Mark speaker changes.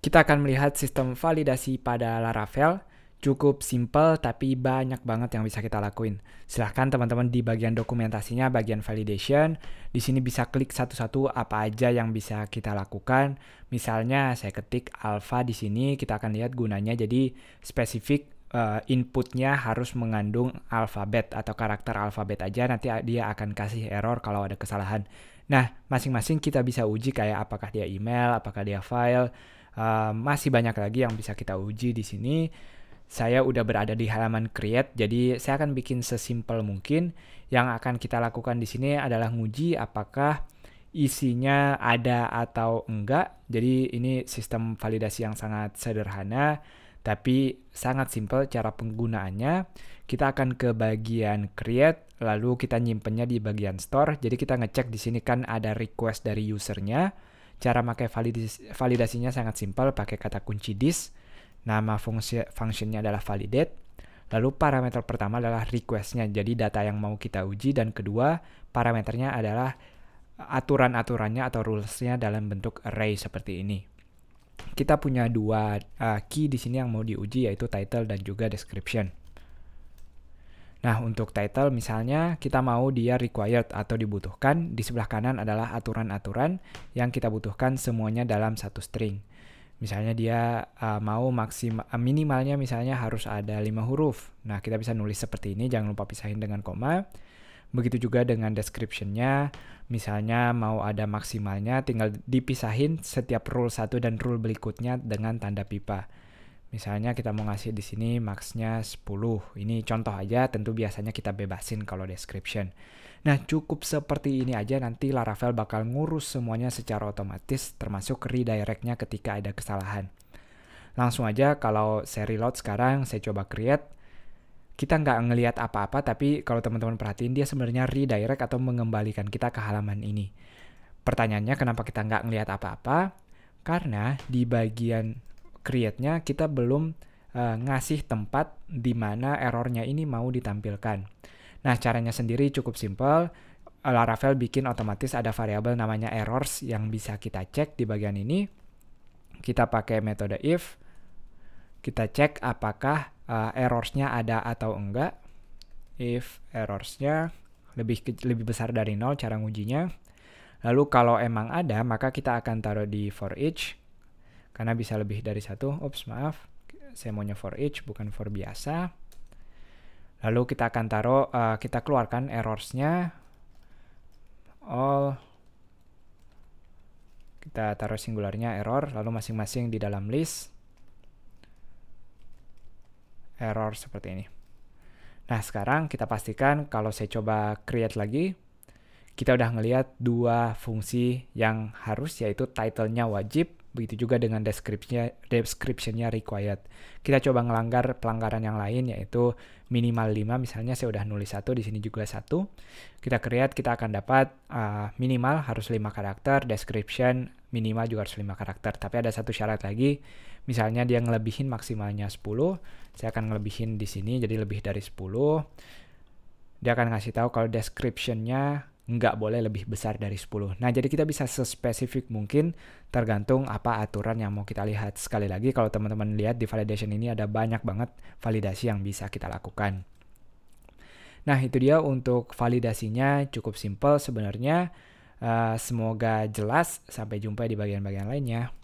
Speaker 1: Kita akan melihat sistem validasi pada Laravel. Cukup simple tapi banyak banget yang bisa kita lakuin. Silahkan teman-teman di bagian dokumentasinya, bagian validation, di sini bisa klik satu-satu apa aja yang bisa kita lakukan. Misalnya saya ketik alpha di sini, kita akan lihat gunanya jadi spesifik uh, inputnya harus mengandung alfabet atau karakter alfabet aja nanti ah, dia akan kasih error kalau ada kesalahan. Nah, masing-masing kita bisa uji kayak apakah dia email, apakah dia file, masih banyak lagi yang bisa kita uji di sini. Saya udah berada di halaman create, jadi saya akan bikin sesimpel mungkin. Yang akan kita lakukan di sini adalah nguji apakah isinya ada atau enggak. Jadi ini sistem validasi yang sangat sederhana, tapi sangat simpel cara penggunaannya. Kita akan ke bagian create, lalu kita nyimpennya di bagian store. Jadi kita ngecek di sini kan ada request dari usernya Cara pakai validasi, validasinya sangat simpel, pakai kata kunci this, nama fungsi functionnya adalah validate, lalu parameter pertama adalah requestnya, jadi data yang mau kita uji, dan kedua parameternya adalah aturan-aturannya atau rulesnya dalam bentuk array seperti ini. Kita punya dua uh, key di sini yang mau diuji yaitu title dan juga description. Nah, untuk title misalnya kita mau dia required atau dibutuhkan, di sebelah kanan adalah aturan-aturan yang kita butuhkan semuanya dalam satu string. Misalnya dia uh, mau maksimal eh, minimalnya misalnya harus ada 5 huruf. Nah, kita bisa nulis seperti ini, jangan lupa pisahin dengan koma. Begitu juga dengan description misalnya mau ada maksimalnya tinggal dipisahin setiap rule satu dan rule berikutnya dengan tanda pipa. Misalnya kita mau ngasih di sini maxnya 10. Ini contoh aja, tentu biasanya kita bebasin kalau description. Nah, cukup seperti ini aja nanti Laravel bakal ngurus semuanya secara otomatis termasuk redirectnya ketika ada kesalahan. Langsung aja kalau saya reload sekarang, saya coba create. Kita nggak ngelihat apa-apa, tapi kalau teman-teman perhatiin dia sebenarnya redirect atau mengembalikan kita ke halaman ini. Pertanyaannya kenapa kita nggak ngelihat apa-apa? Karena di bagian create-nya kita belum uh, ngasih tempat di mana errornya ini mau ditampilkan. Nah, caranya sendiri cukup simple. Eh, Laravel bikin otomatis ada variabel namanya errors yang bisa kita cek di bagian ini. Kita pakai metode if. Kita cek apakah uh, errorsnya ada atau enggak. If errorsnya lebih lebih besar dari nol cara ngujinya. Lalu kalau emang ada, maka kita akan taruh di for each karena bisa lebih dari satu. Ups, maaf. Saya maunya for each, bukan for biasa. Lalu kita akan taruh, uh, kita keluarkan errorsnya. All. Kita taruh singularnya error, lalu masing-masing di dalam list. Error seperti ini. Nah, sekarang kita pastikan kalau saya coba create lagi, kita udah ngelihat dua fungsi yang harus yaitu title-nya wajib Begitu juga dengan deskripsinya, deskripsinya required. Kita coba ngelanggar pelanggaran yang lain yaitu minimal 5 misalnya saya udah nulis satu di sini juga satu. Kita create kita akan dapat uh, minimal harus 5 karakter, description minimal juga harus 5 karakter. Tapi ada satu syarat lagi, misalnya dia ngelebihin maksimalnya 10, saya akan ngelebihin di sini jadi lebih dari 10. Dia akan ngasih tahu kalau description nggak boleh lebih besar dari 10. Nah, jadi kita bisa sespesifik mungkin tergantung apa aturan yang mau kita lihat. Sekali lagi, kalau teman-teman lihat di validation ini ada banyak banget validasi yang bisa kita lakukan. Nah, itu dia untuk validasinya cukup simple sebenarnya. Uh, semoga jelas. Sampai jumpa di bagian-bagian lainnya.